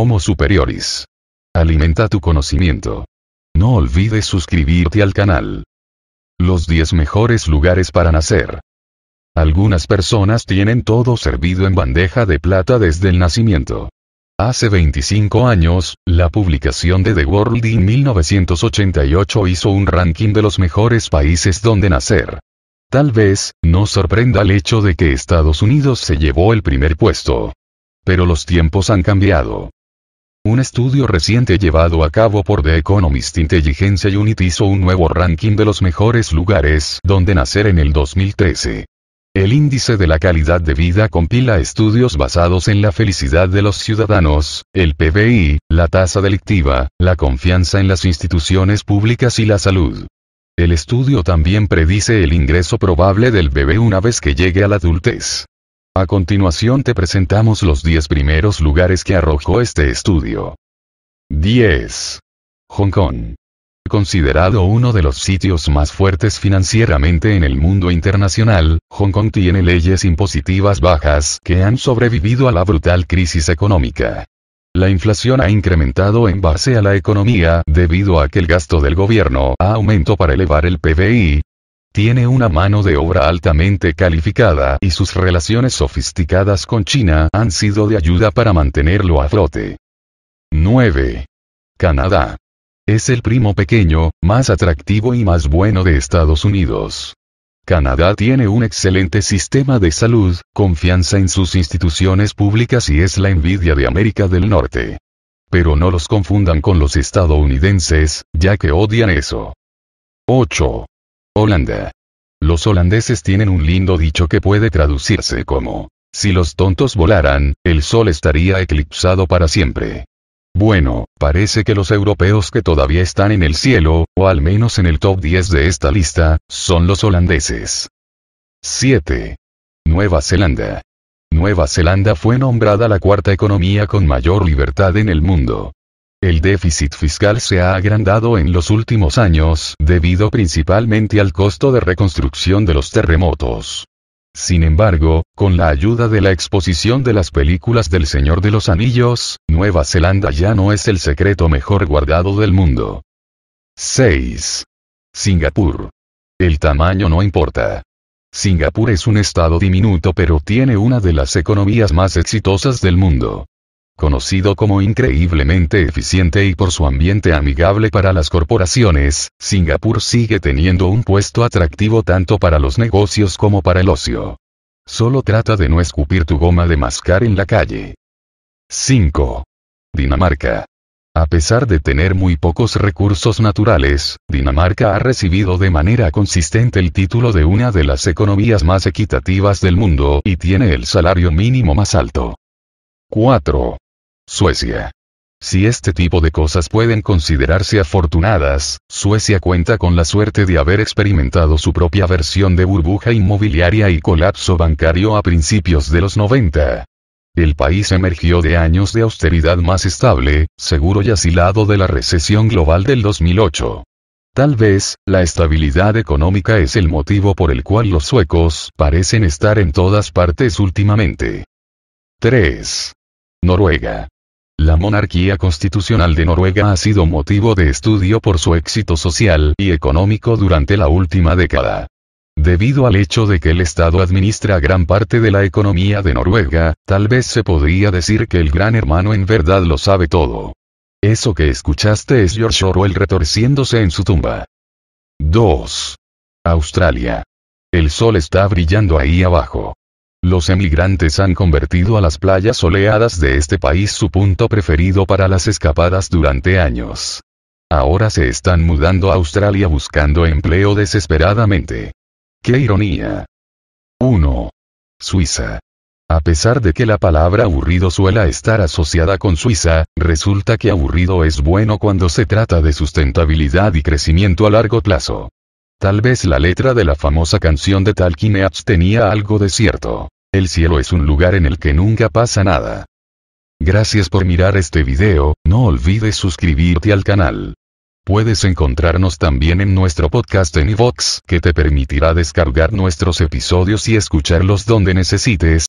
Homo Superioris. Alimenta tu conocimiento. No olvides suscribirte al canal. Los 10 mejores lugares para nacer. Algunas personas tienen todo servido en bandeja de plata desde el nacimiento. Hace 25 años, la publicación de The World in 1988 hizo un ranking de los mejores países donde nacer. Tal vez, no sorprenda el hecho de que Estados Unidos se llevó el primer puesto. Pero los tiempos han cambiado. Un estudio reciente llevado a cabo por The Economist Intelligence Unit hizo un nuevo ranking de los mejores lugares donde nacer en el 2013. El índice de la calidad de vida compila estudios basados en la felicidad de los ciudadanos, el PBI, la tasa delictiva, la confianza en las instituciones públicas y la salud. El estudio también predice el ingreso probable del bebé una vez que llegue a la adultez. A continuación te presentamos los 10 primeros lugares que arrojó este estudio. 10. Hong Kong. Considerado uno de los sitios más fuertes financieramente en el mundo internacional, Hong Kong tiene leyes impositivas bajas que han sobrevivido a la brutal crisis económica. La inflación ha incrementado en base a la economía debido a que el gasto del gobierno ha aumentado para elevar el PBI, tiene una mano de obra altamente calificada y sus relaciones sofisticadas con China han sido de ayuda para mantenerlo a flote. 9. Canadá. Es el primo pequeño, más atractivo y más bueno de Estados Unidos. Canadá tiene un excelente sistema de salud, confianza en sus instituciones públicas y es la envidia de América del Norte. Pero no los confundan con los estadounidenses, ya que odian eso. 8. Holanda. Los holandeses tienen un lindo dicho que puede traducirse como, si los tontos volaran, el sol estaría eclipsado para siempre. Bueno, parece que los europeos que todavía están en el cielo, o al menos en el top 10 de esta lista, son los holandeses. 7. Nueva Zelanda. Nueva Zelanda fue nombrada la cuarta economía con mayor libertad en el mundo. El déficit fiscal se ha agrandado en los últimos años debido principalmente al costo de reconstrucción de los terremotos. Sin embargo, con la ayuda de la exposición de las películas del Señor de los Anillos, Nueva Zelanda ya no es el secreto mejor guardado del mundo. 6. Singapur. El tamaño no importa. Singapur es un estado diminuto pero tiene una de las economías más exitosas del mundo conocido como increíblemente eficiente y por su ambiente amigable para las corporaciones, Singapur sigue teniendo un puesto atractivo tanto para los negocios como para el ocio. Solo trata de no escupir tu goma de mascar en la calle. 5. Dinamarca. A pesar de tener muy pocos recursos naturales, Dinamarca ha recibido de manera consistente el título de una de las economías más equitativas del mundo y tiene el salario mínimo más alto. 4. Suecia. Si este tipo de cosas pueden considerarse afortunadas, Suecia cuenta con la suerte de haber experimentado su propia versión de burbuja inmobiliaria y colapso bancario a principios de los 90. El país emergió de años de austeridad más estable, seguro y asilado de la recesión global del 2008. Tal vez, la estabilidad económica es el motivo por el cual los suecos parecen estar en todas partes últimamente. 3. Noruega. La monarquía constitucional de Noruega ha sido motivo de estudio por su éxito social y económico durante la última década. Debido al hecho de que el Estado administra gran parte de la economía de Noruega, tal vez se podría decir que el gran hermano en verdad lo sabe todo. Eso que escuchaste es George Orwell retorciéndose en su tumba. 2. Australia. El sol está brillando ahí abajo. Los emigrantes han convertido a las playas soleadas de este país su punto preferido para las escapadas durante años. Ahora se están mudando a Australia buscando empleo desesperadamente. ¡Qué ironía! 1. Suiza. A pesar de que la palabra aburrido suela estar asociada con Suiza, resulta que aburrido es bueno cuando se trata de sustentabilidad y crecimiento a largo plazo. Tal vez la letra de la famosa canción de Talkineats tenía algo de cierto. El cielo es un lugar en el que nunca pasa nada. Gracias por mirar este video, no olvides suscribirte al canal. Puedes encontrarnos también en nuestro podcast en iVox, que te permitirá descargar nuestros episodios y escucharlos donde necesites.